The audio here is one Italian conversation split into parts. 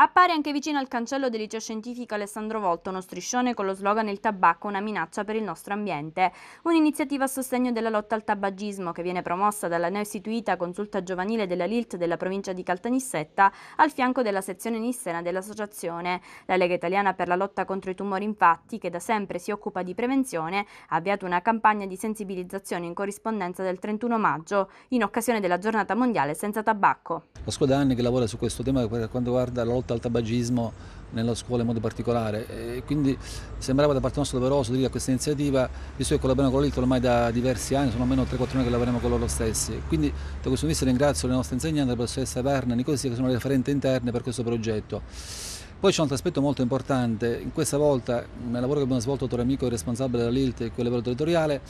Appare anche vicino al cancello del liceo scientifico Alessandro Volto uno striscione con lo slogan Il tabacco, una minaccia per il nostro ambiente. Un'iniziativa a sostegno della lotta al tabagismo che viene promossa dalla neoistituita consulta giovanile della LILT della provincia di Caltanissetta al fianco della sezione nissena dell'associazione. La Lega Italiana per la lotta contro i tumori infatti, che da sempre si occupa di prevenzione, ha avviato una campagna di sensibilizzazione in corrispondenza del 31 maggio in occasione della giornata mondiale senza tabacco. La scuola da anni che lavora su questo tema per quanto riguarda la lotta lotta al tabagismo nella scuola in modo particolare e quindi sembrava da parte nostra doveroso dire a questa iniziativa, visto che collaboriamo con l'ILT ormai da diversi anni, sono almeno 3-4 anni che lavoriamo con loro stessi, quindi da questo punto di vista ringrazio le nostre insegnanti, la professoressa Verna e Nicosia che sono le referenti interne per questo progetto. Poi c'è un altro aspetto molto importante, in questa volta nel lavoro che abbiamo svolto tra amico e responsabile dell'ILT e quello territoriale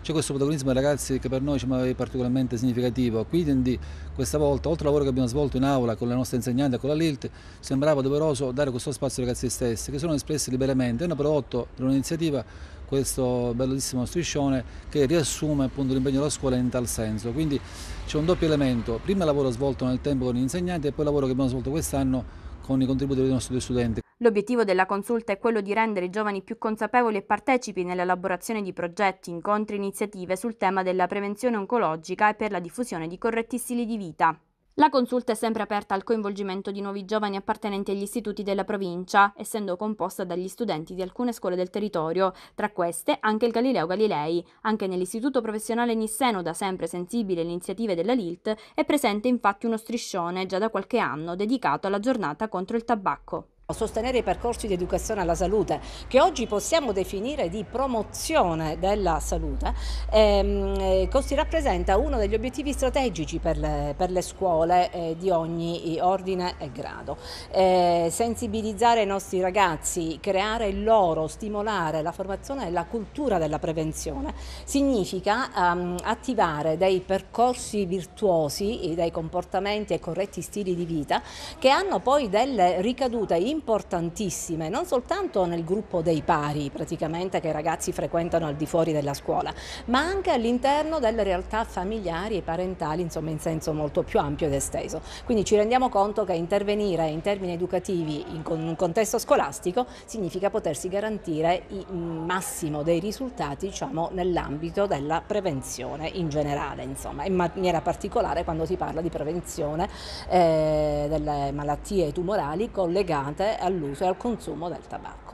c'è questo protagonismo dei ragazzi che per noi diciamo, è particolarmente significativo, quindi questa volta oltre al lavoro che abbiamo svolto in aula con le nostre insegnanti e con la LILT sembrava doveroso dare questo spazio ai ragazzi stessi che sono espressi liberamente, hanno prodotto per un'iniziativa questo bellissimo striscione che riassume l'impegno della scuola in tal senso. Quindi c'è un doppio elemento, prima il lavoro svolto nel tempo con gli insegnanti e poi il lavoro che abbiamo svolto quest'anno con i contributi dei nostri studenti. L'obiettivo della consulta è quello di rendere i giovani più consapevoli e partecipi nell'elaborazione di progetti, incontri e iniziative sul tema della prevenzione oncologica e per la diffusione di corretti stili di vita. La consulta è sempre aperta al coinvolgimento di nuovi giovani appartenenti agli istituti della provincia, essendo composta dagli studenti di alcune scuole del territorio, tra queste anche il Galileo Galilei. Anche nell'istituto professionale Nisseno, da sempre sensibile alle iniziative della LILT, è presente infatti uno striscione già da qualche anno dedicato alla giornata contro il tabacco sostenere i percorsi di educazione alla salute che oggi possiamo definire di promozione della salute ehm, eh, rappresenta uno degli obiettivi strategici per le, per le scuole eh, di ogni ordine e grado eh, sensibilizzare i nostri ragazzi creare loro stimolare la formazione e la cultura della prevenzione significa ehm, attivare dei percorsi virtuosi dei comportamenti e corretti stili di vita che hanno poi delle ricadute importanti importantissime, non soltanto nel gruppo dei pari praticamente che i ragazzi frequentano al di fuori della scuola, ma anche all'interno delle realtà familiari e parentali, insomma in senso molto più ampio ed esteso. Quindi ci rendiamo conto che intervenire in termini educativi in un contesto scolastico significa potersi garantire il mm, massimo dei risultati diciamo, nell'ambito della prevenzione in generale, insomma, in maniera particolare quando si parla di prevenzione eh, delle malattie tumorali collegate all'uso e al consumo del tabacco.